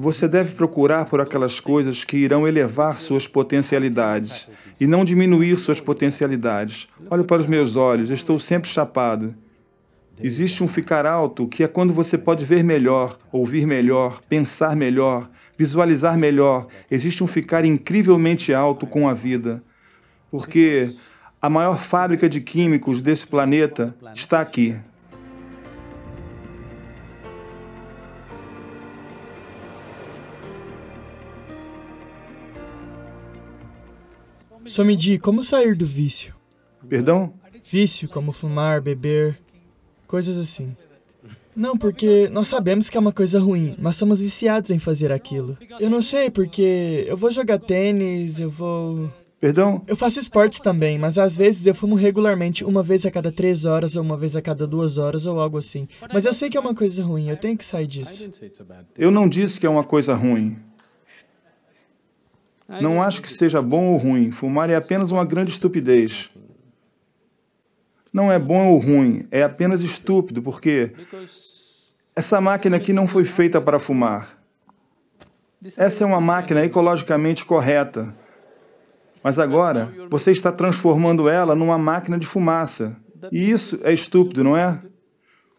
Você deve procurar por aquelas coisas que irão elevar suas potencialidades e não diminuir suas potencialidades. Olhe para os meus olhos, estou sempre chapado. Existe um ficar alto que é quando você pode ver melhor, ouvir melhor, pensar melhor, visualizar melhor. Existe um ficar incrivelmente alto com a vida. Porque a maior fábrica de químicos desse planeta está aqui. Só me diga, como sair do vício? Perdão? Vício, como fumar, beber, coisas assim. Não, porque nós sabemos que é uma coisa ruim, mas somos viciados em fazer aquilo. Eu não sei, porque eu vou jogar tênis, eu vou. Perdão? Eu faço esportes também, mas às vezes eu fumo regularmente uma vez a cada três horas ou uma vez a cada duas horas ou algo assim. Mas eu sei que é uma coisa ruim, eu tenho que sair disso. Eu não disse que é uma coisa ruim. Não acho que seja bom ou ruim. Fumar é apenas uma grande estupidez. Não é bom ou ruim, é apenas estúpido, porque essa máquina aqui não foi feita para fumar. Essa é uma máquina ecologicamente correta. Mas agora, você está transformando ela numa máquina de fumaça. E isso é estúpido, não é?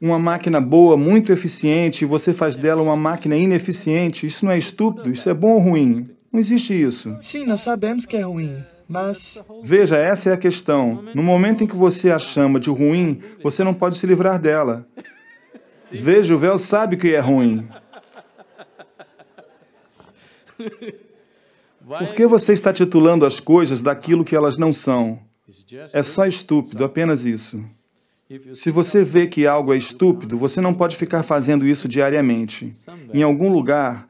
Uma máquina boa, muito eficiente, e você faz dela uma máquina ineficiente. Isso não é estúpido, isso é bom ou ruim? Não existe isso. Sim, nós sabemos que é ruim. Mas... Veja, essa é a questão. No momento em que você a chama de ruim, você não pode se livrar dela. Veja, o véu sabe que é ruim. Por que você está titulando as coisas daquilo que elas não são? É só estúpido, apenas isso. Se você vê que algo é estúpido, você não pode ficar fazendo isso diariamente. Em algum lugar,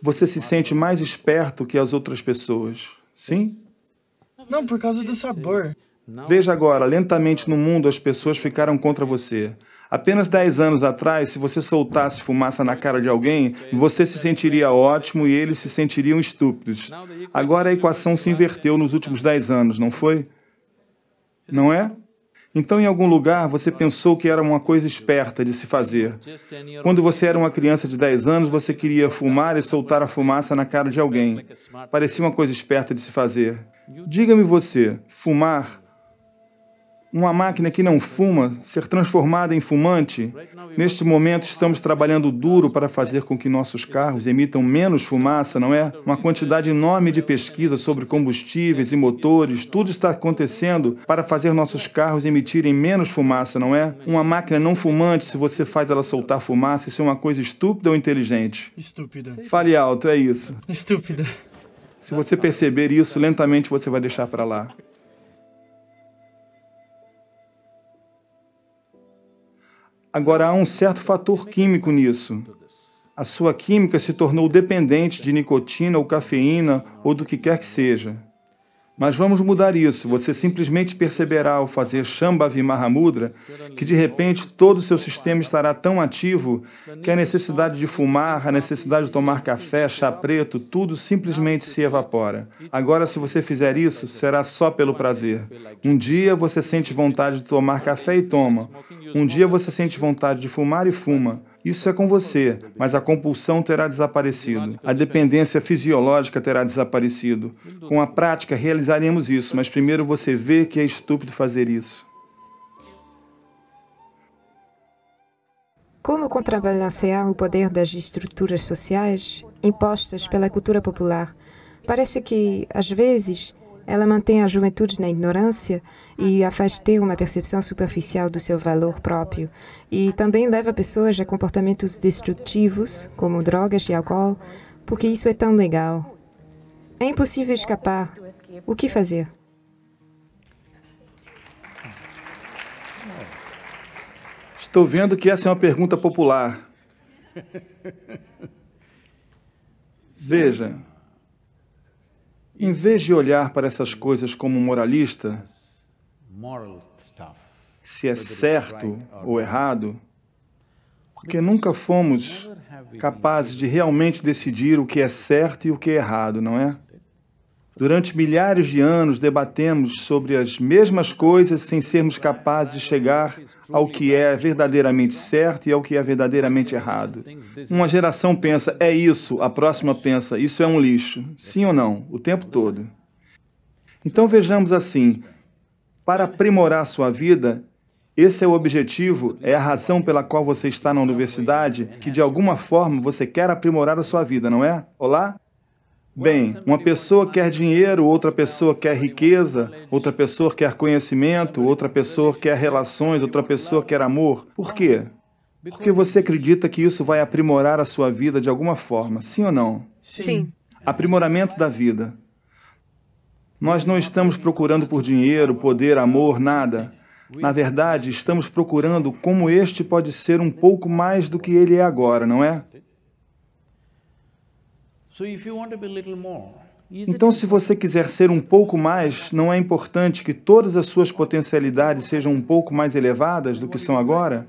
você se sente mais esperto que as outras pessoas, sim? Não, por causa do sabor. Veja agora, lentamente no mundo as pessoas ficaram contra você. Apenas 10 anos atrás, se você soltasse fumaça na cara de alguém, você se sentiria ótimo e eles se sentiriam estúpidos. Agora a equação se inverteu nos últimos 10 anos, não foi? Não é? Então, em algum lugar, você pensou que era uma coisa esperta de se fazer. Quando você era uma criança de 10 anos, você queria fumar e soltar a fumaça na cara de alguém. Parecia uma coisa esperta de se fazer. Diga-me você, fumar uma máquina que não fuma ser transformada em fumante? Neste momento, estamos trabalhando duro para fazer com que nossos carros emitam menos fumaça, não é? Uma quantidade enorme de pesquisa sobre combustíveis e motores, tudo está acontecendo para fazer nossos carros emitirem menos fumaça, não é? Uma máquina não fumante, se você faz ela soltar fumaça, isso é uma coisa estúpida ou inteligente? Estúpida. Fale alto, é isso. Estúpida. Se você perceber isso, lentamente você vai deixar para lá. Agora há um certo fator químico nisso. A sua química se tornou dependente de nicotina ou cafeína ou do que quer que seja. Mas vamos mudar isso. Você simplesmente perceberá ao fazer Shambhavi Mahamudra que de repente todo o seu sistema estará tão ativo que a necessidade de fumar, a necessidade de tomar café, chá preto, tudo simplesmente se evapora. Agora, se você fizer isso, será só pelo prazer. Um dia você sente vontade de tomar café e toma. Um dia você sente vontade de fumar e fuma. Isso é com você, mas a compulsão terá desaparecido, a dependência fisiológica terá desaparecido. Com a prática realizaremos isso, mas primeiro você vê que é estúpido fazer isso. Como contrabalancear o poder das estruturas sociais impostas pela cultura popular? Parece que, às vezes, ela mantém a juventude na ignorância e a faz ter uma percepção superficial do seu valor próprio. E também leva pessoas a comportamentos destrutivos, como drogas e álcool, porque isso é tão legal. É impossível escapar. O que fazer? Estou vendo que essa é uma pergunta popular. Veja em vez de olhar para essas coisas como moralista, se é certo ou errado, porque nunca fomos capazes de realmente decidir o que é certo e o que é errado, não é? Durante milhares de anos debatemos sobre as mesmas coisas sem sermos capazes de chegar ao que é verdadeiramente certo e ao que é verdadeiramente errado. Uma geração pensa, é isso, a próxima pensa, isso é um lixo. Sim ou não? O tempo todo. Então vejamos assim: para aprimorar sua vida, esse é o objetivo, é a razão pela qual você está na universidade, que de alguma forma você quer aprimorar a sua vida, não é? Olá? Bem, uma pessoa quer dinheiro, outra pessoa quer riqueza, outra pessoa quer conhecimento, outra pessoa quer relações, outra pessoa quer amor. Por quê? Porque você acredita que isso vai aprimorar a sua vida de alguma forma, sim ou não? Sim. Aprimoramento da vida. Nós não estamos procurando por dinheiro, poder, amor, nada. Na verdade, estamos procurando como este pode ser um pouco mais do que ele é agora, não é? Então, se você quiser ser um pouco mais, não é importante que todas as suas potencialidades sejam um pouco mais elevadas do que são agora?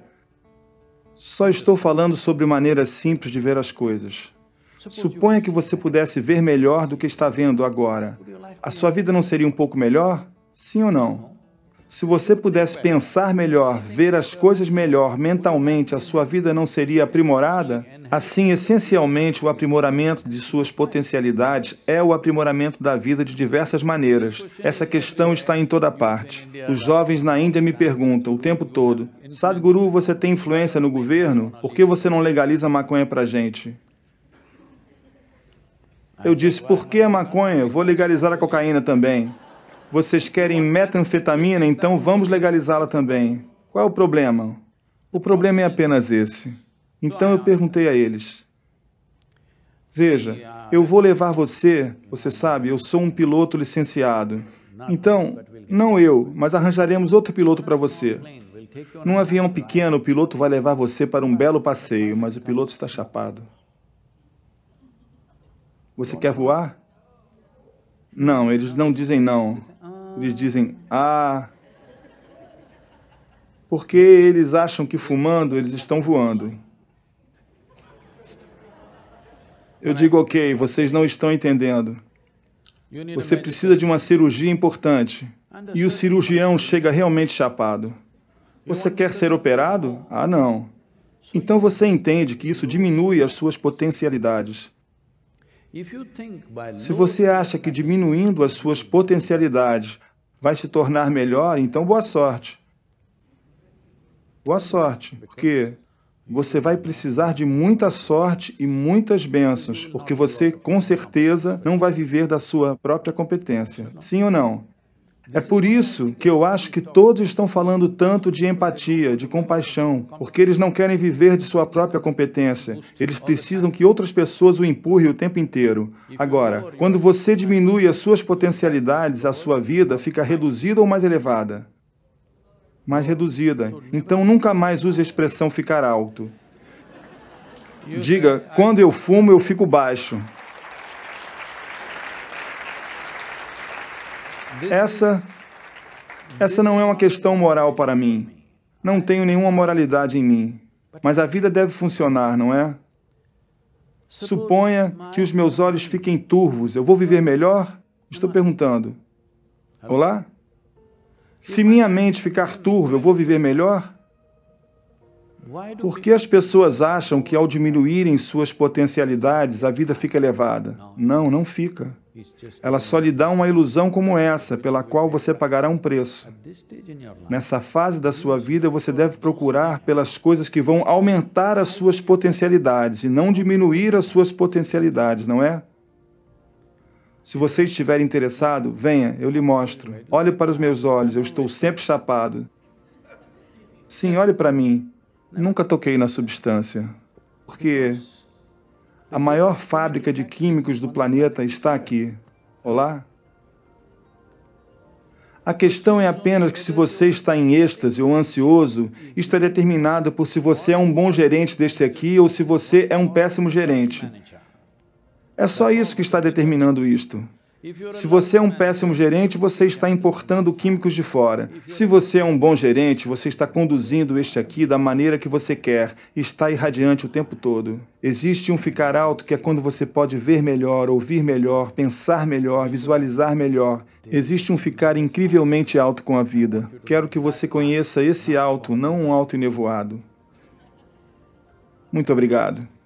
Só estou falando sobre maneiras simples de ver as coisas. Suponha que você pudesse ver melhor do que está vendo agora. A sua vida não seria um pouco melhor? Sim ou não? Se você pudesse pensar melhor, ver as coisas melhor mentalmente, a sua vida não seria aprimorada? Assim, essencialmente, o aprimoramento de suas potencialidades é o aprimoramento da vida de diversas maneiras. Essa questão está em toda parte. Os jovens na Índia me perguntam o tempo todo: Sadhguru, você tem influência no governo? Por que você não legaliza maconha a gente? Eu disse: por que a maconha? Vou legalizar a cocaína também. Vocês querem metanfetamina? Então vamos legalizá-la também. Qual é o problema? O problema é apenas esse. Então eu perguntei a eles: Veja, eu vou levar você, você sabe, eu sou um piloto licenciado. Então, não eu, mas arranjaremos outro piloto para você. Num avião pequeno, o piloto vai levar você para um belo passeio, mas o piloto está chapado. Você quer voar? Não, eles não dizem não. Eles dizem, ah, porque eles acham que fumando eles estão voando. Eu digo, ok, vocês não estão entendendo. Você precisa de uma cirurgia importante. E o cirurgião chega realmente chapado. Você quer ser operado? Ah, não. Então você entende que isso diminui as suas potencialidades. Se você acha que diminuindo as suas potencialidades vai se tornar melhor, então boa sorte. Boa sorte, porque você vai precisar de muita sorte e muitas bênçãos, porque você, com certeza, não vai viver da sua própria competência. Sim ou não? É por isso que eu acho que todos estão falando tanto de empatia, de compaixão, porque eles não querem viver de sua própria competência. Eles precisam que outras pessoas o empurrem o tempo inteiro. Agora, quando você diminui as suas potencialidades, a sua vida fica reduzida ou mais elevada? Mais reduzida. Então nunca mais use a expressão ficar alto. Diga, quando eu fumo, eu fico baixo. Essa, essa não é uma questão moral para mim. Não tenho nenhuma moralidade em mim. Mas a vida deve funcionar, não é? Suponha que os meus olhos fiquem turvos. Eu vou viver melhor? Estou perguntando. Olá? Se minha mente ficar turva, eu vou viver melhor? Por que as pessoas acham que ao diminuírem suas potencialidades a vida fica elevada? Não, não fica. Ela só lhe dá uma ilusão como essa, pela qual você pagará um preço. Nessa fase da sua vida, você deve procurar pelas coisas que vão aumentar as suas potencialidades e não diminuir as suas potencialidades, não é? Se você estiver interessado, venha, eu lhe mostro. Olhe para os meus olhos, eu estou sempre chapado. Sim, olhe para mim. Nunca toquei na substância. Porque a maior fábrica de químicos do planeta está aqui. Olá? A questão é apenas que se você está em êxtase ou ansioso, isto é determinado por se você é um bom gerente deste aqui ou se você é um péssimo gerente. É só isso que está determinando isto. Se você é um péssimo gerente, você está é. importando químicos de fora. Se você é um bom gerente, você está conduzindo este aqui da maneira que você quer e está irradiante o tempo todo. Existe um ficar alto que é quando você pode ver melhor, ouvir melhor, pensar melhor, visualizar melhor. Existe um ficar incrivelmente alto com a vida. Quero que você conheça esse alto, não um alto enevoado. Muito obrigado.